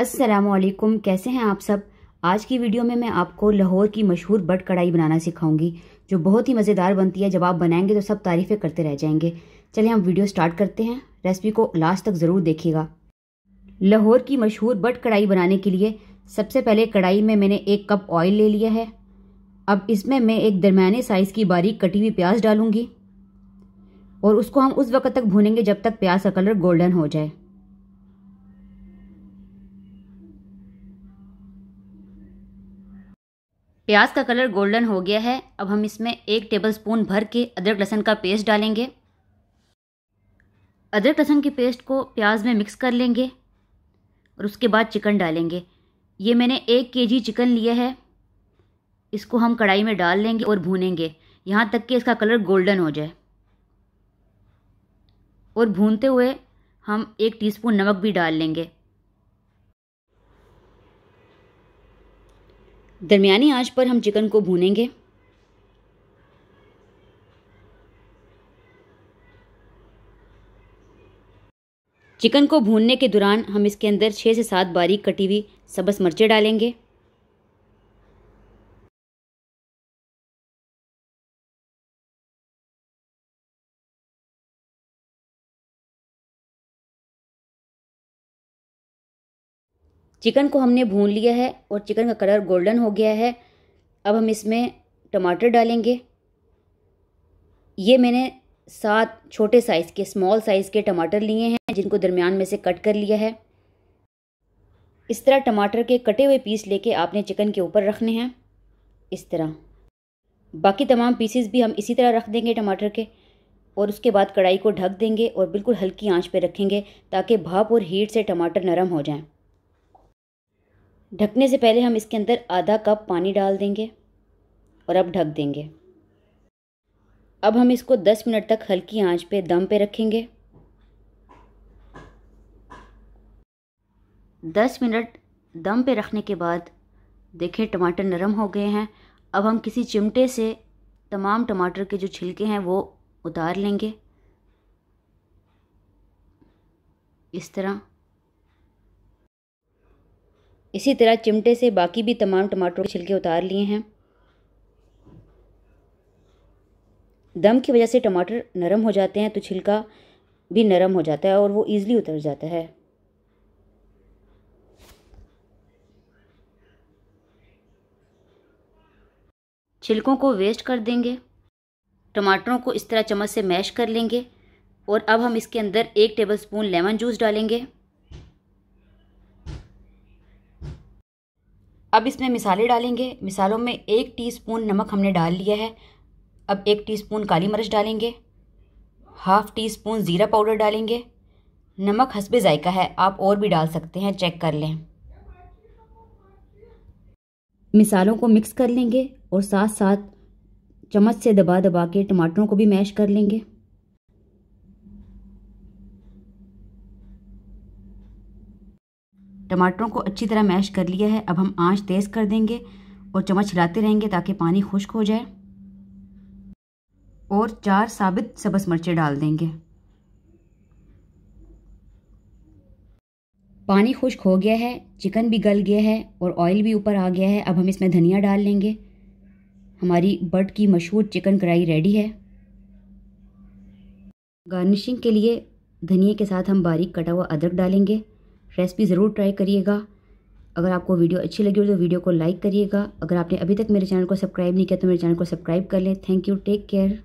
असलकुम कैसे हैं आप सब आज की वीडियो में मैं आपको लाहौर की मशहूर बट कढ़ाई बनाना सिखाऊंगी जो बहुत ही मज़ेदार बनती है जब आप बनाएंगे तो सब तारीफ़ें करते रह जाएंगे चलिए हम वीडियो स्टार्ट करते हैं रेसिपी को लास्ट तक ज़रूर देखिएगा लाहौर की मशहूर बट कढ़ाई बनाने के लिए सबसे पहले कढ़ाई में मैंने एक कप ऑयल ले लिया है अब इसमें मैं एक दरमियाने साइज़ की बारीक कटी हुई प्याज डालूंगी और उसको हम उस वक्त तक भूनेंगे जब तक प्याज का कलर गोल्डन हो जाए प्याज का कलर गोल्डन हो गया है अब हम इसमें एक टेबल स्पून भर के अदरक लहसन का पेस्ट डालेंगे अदरक लहसन के पेस्ट को प्याज में मिक्स कर लेंगे और उसके बाद चिकन डालेंगे ये मैंने एक केजी चिकन लिया है इसको हम कढ़ाई में डाल लेंगे और भूनेंगे यहाँ तक कि इसका कलर गोल्डन हो जाए और भूनते हुए हम एक टीस्पून नमक भी डाल लेंगे दरमियानी आंच पर हम चिकन को भूनेंगे चिकन को भूनने के दौरान हम इसके अंदर छः से सात बारीक कटी हुई सब्ज़ मिर्चें डालेंगे चिकन को हमने भून लिया है और चिकन का कलर गोल्डन हो गया है अब हम इसमें टमाटर डालेंगे ये मैंने सात छोटे साइज़ के स्मॉल साइज़ के टमाटर लिए हैं जिनको दरमियान में से कट कर लिया है इस तरह टमाटर के कटे हुए पीस लेके आपने चिकन के ऊपर रखने हैं इस तरह बाकी तमाम पीसेस भी हम इसी तरह रख देंगे टमाटर के और उसके बाद कढ़ाई को ढक देंगे और बिल्कुल हल्की आंच पे रखेंगे ताकि भाप और हीट से टमाटर नरम हो जाएं ढकने से पहले हम इसके अंदर आधा कप पानी डाल देंगे और अब ढक देंगे अब हम इसको 10 मिनट तक हल्की आंच पे दम पे रखेंगे 10 मिनट दम पे रखने के बाद देखें टमाटर नरम हो गए हैं अब हम किसी चिमटे से तमाम टमाटर के जो छिलके हैं वो उतार लेंगे इस तरह इसी तरह चिमटे से बाकी भी तमाम टमाटरों के छिलके उतार लिए हैं दम की वजह से टमाटर नरम हो जाते हैं तो छिलका भी नरम हो जाता है और वो ईज़िली उतर जाता है छिलकों को वेस्ट कर देंगे टमाटरों को इस तरह चम्मच से मैश कर लेंगे और अब हम इसके अंदर एक टेबलस्पून लेमन जूस डालेंगे अब इसमें मिसालें डालेंगे मिसालों में एक टीस्पून नमक हमने डाल लिया है अब एक टीस्पून काली मिर्च डालेंगे हाफ़ टी स्पून ज़ीरा पाउडर डालेंगे नमक हसबे ज़ायका है आप और भी डाल सकते हैं चेक कर लें मिसालों को मिक्स कर लेंगे और साथ साथ चम्मच से दबा दबा के टमाटरों को भी मैश कर लेंगे टमाटरों को अच्छी तरह मैश कर लिया है अब हम आंच तेज़ कर देंगे और चम्मच हिलाते रहेंगे ताकि पानी खुश्क हो जाए और चार साबित सब्ज़ मिर्चें डाल देंगे पानी खुश्क हो गया है चिकन भी गल गया है और ऑयल भी ऊपर आ गया है अब हम इसमें धनिया डाल लेंगे हमारी बर्ड की मशहूर चिकन कढ़ाई रेडी है गार्निशिंग के लिए धनिया के साथ हम बारीक कटा हुआ अदरक डालेंगे रेसिपी ज़रूर ट्राई करिएगा अगर आपको वीडियो अच्छी लगी हो तो वीडियो को लाइक करिएगा अगर आपने अभी तक मेरे चैनल को सब्सक्राइब नहीं किया तो मेरे चैनल को सब्सक्राइब कर लें थैंक यू टेक केयर